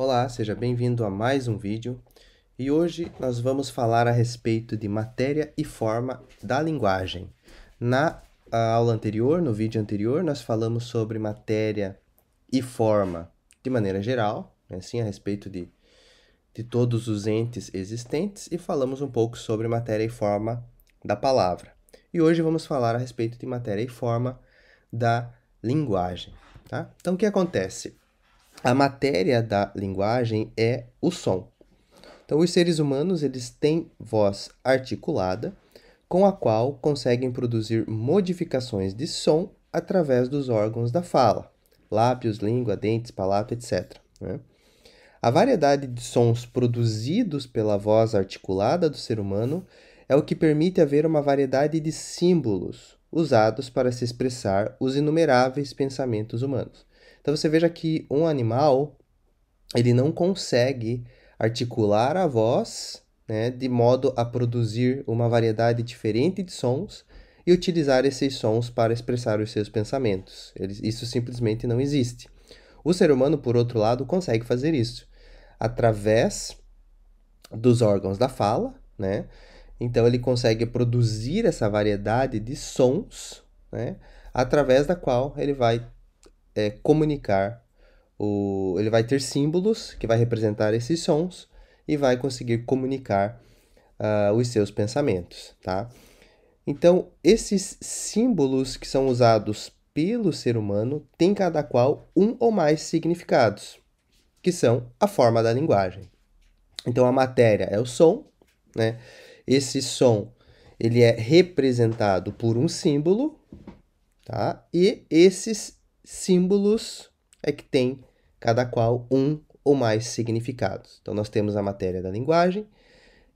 Olá, seja bem-vindo a mais um vídeo e hoje nós vamos falar a respeito de matéria e forma da linguagem. Na ah, aula anterior, no vídeo anterior, nós falamos sobre matéria e forma de maneira geral, assim, a respeito de, de todos os entes existentes e falamos um pouco sobre matéria e forma da palavra. E hoje vamos falar a respeito de matéria e forma da linguagem. Tá? Então, o que acontece? a matéria da linguagem é o som. Então, os seres humanos eles têm voz articulada, com a qual conseguem produzir modificações de som através dos órgãos da fala, lábios, língua, dentes, palato, etc. Né? A variedade de sons produzidos pela voz articulada do ser humano é o que permite haver uma variedade de símbolos usados para se expressar os inumeráveis pensamentos humanos. Então você veja que um animal ele não consegue articular a voz né, de modo a produzir uma variedade diferente de sons e utilizar esses sons para expressar os seus pensamentos. Eles, isso simplesmente não existe. O ser humano, por outro lado, consegue fazer isso através dos órgãos da fala, né? Então ele consegue produzir essa variedade de sons, né? Através da qual ele vai é, comunicar. O, ele vai ter símbolos que vai representar esses sons e vai conseguir comunicar uh, os seus pensamentos, tá? Então, esses símbolos que são usados pelo ser humano têm cada qual um ou mais significados, que são a forma da linguagem. Então, a matéria é o som, né? Esse som ele é representado por um símbolo, tá? E esses símbolos é que tem cada qual um ou mais significados. Então, nós temos a matéria da linguagem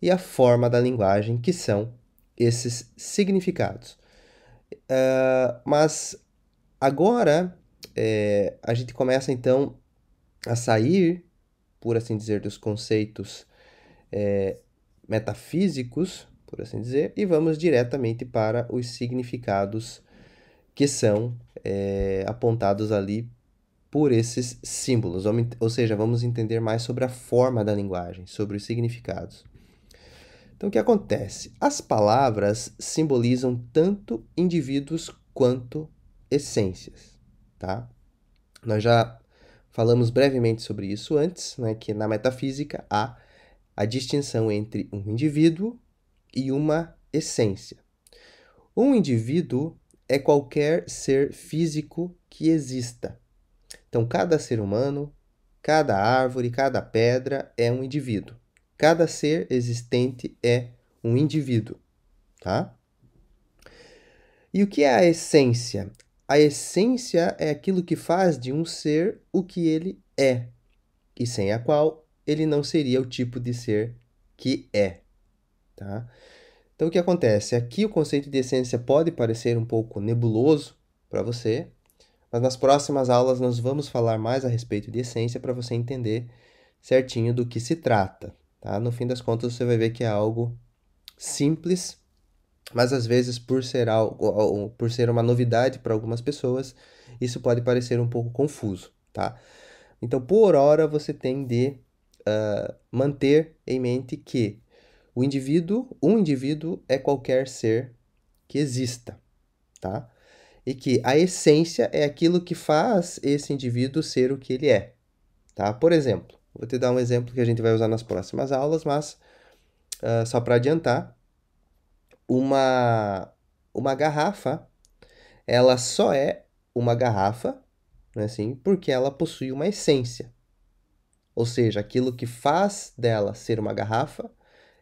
e a forma da linguagem, que são esses significados. Uh, mas agora é, a gente começa então a sair, por assim dizer, dos conceitos é, metafísicos, por assim dizer, e vamos diretamente para os significados que são é, apontados ali por esses símbolos, ou seja, vamos entender mais sobre a forma da linguagem, sobre os significados. Então, o que acontece? As palavras simbolizam tanto indivíduos quanto essências, tá? Nós já falamos brevemente sobre isso antes, né, que na metafísica há a distinção entre um indivíduo e uma essência. Um indivíduo é qualquer ser físico que exista. Então, cada ser humano, cada árvore, cada pedra é um indivíduo. Cada ser existente é um indivíduo, tá? E o que é a essência? A essência é aquilo que faz de um ser o que ele é, e sem a qual ele não seria o tipo de ser que é, tá? Então o que acontece? Aqui o conceito de essência pode parecer um pouco nebuloso para você, mas nas próximas aulas nós vamos falar mais a respeito de essência para você entender certinho do que se trata. Tá? No fim das contas, você vai ver que é algo simples, mas às vezes, por ser, algo, por ser uma novidade para algumas pessoas, isso pode parecer um pouco confuso. Tá? Então, por hora, você tem de uh, manter em mente que o indivíduo, um indivíduo é qualquer ser que exista, tá? E que a essência é aquilo que faz esse indivíduo ser o que ele é, tá? Por exemplo, vou te dar um exemplo que a gente vai usar nas próximas aulas, mas uh, só para adiantar, uma uma garrafa, ela só é uma garrafa, né, assim, porque ela possui uma essência. Ou seja, aquilo que faz dela ser uma garrafa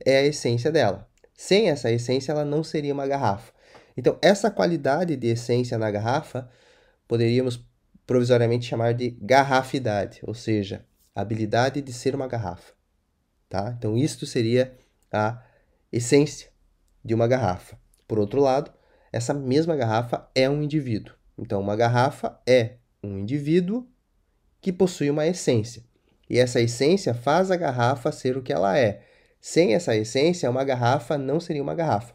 é a essência dela. Sem essa essência, ela não seria uma garrafa. Então, essa qualidade de essência na garrafa poderíamos provisoriamente chamar de garrafidade, ou seja, habilidade de ser uma garrafa. Tá? Então, isto seria a essência de uma garrafa. Por outro lado, essa mesma garrafa é um indivíduo. Então, uma garrafa é um indivíduo que possui uma essência. E essa essência faz a garrafa ser o que ela é. Sem essa essência, uma garrafa não seria uma garrafa,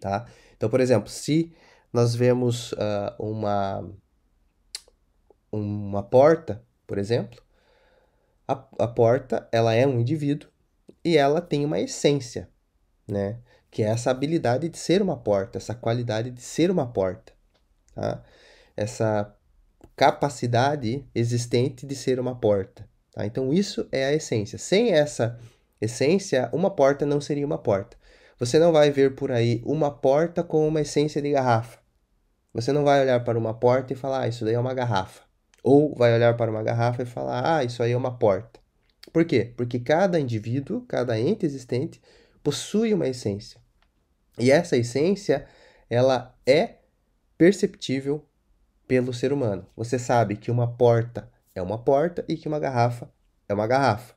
tá? Então, por exemplo, se nós vemos uh, uma, uma porta, por exemplo, a, a porta ela é um indivíduo e ela tem uma essência, né? Que é essa habilidade de ser uma porta, essa qualidade de ser uma porta, tá? Essa capacidade existente de ser uma porta, tá? Então isso é a essência. Sem essa essência, uma porta não seria uma porta. Você não vai ver por aí uma porta com uma essência de garrafa. Você não vai olhar para uma porta e falar, ah, isso daí é uma garrafa. Ou vai olhar para uma garrafa e falar, ah, isso aí é uma porta. Por quê? Porque cada indivíduo, cada ente existente, possui uma essência. E essa essência, ela é perceptível pelo ser humano. Você sabe que uma porta é uma porta e que uma garrafa é uma garrafa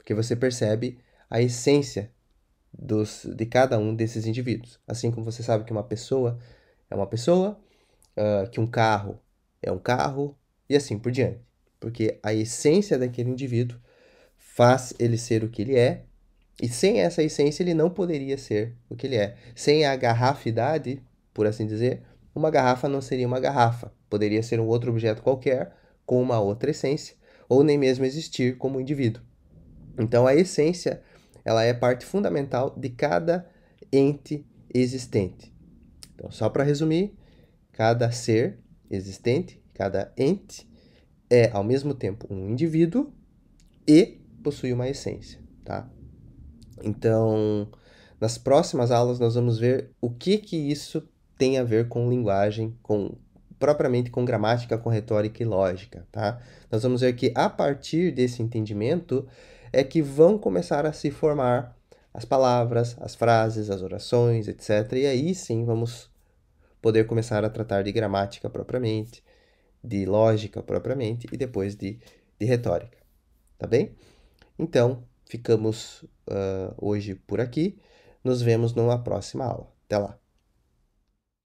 porque você percebe a essência dos, de cada um desses indivíduos. Assim como você sabe que uma pessoa é uma pessoa, uh, que um carro é um carro, e assim por diante. Porque a essência daquele indivíduo faz ele ser o que ele é, e sem essa essência ele não poderia ser o que ele é. Sem a garrafidade, por assim dizer, uma garrafa não seria uma garrafa. Poderia ser um outro objeto qualquer com uma outra essência, ou nem mesmo existir como indivíduo. Então a essência, ela é parte fundamental de cada ente existente. Então, só para resumir, cada ser existente, cada ente é ao mesmo tempo um indivíduo e possui uma essência, tá? Então, nas próximas aulas nós vamos ver o que que isso tem a ver com linguagem, com propriamente com gramática, com retórica e lógica, tá? Nós vamos ver que a partir desse entendimento é que vão começar a se formar as palavras, as frases, as orações, etc. E aí sim vamos poder começar a tratar de gramática propriamente, de lógica propriamente e depois de, de retórica. Tá bem? Então, ficamos uh, hoje por aqui. Nos vemos numa próxima aula. Até lá!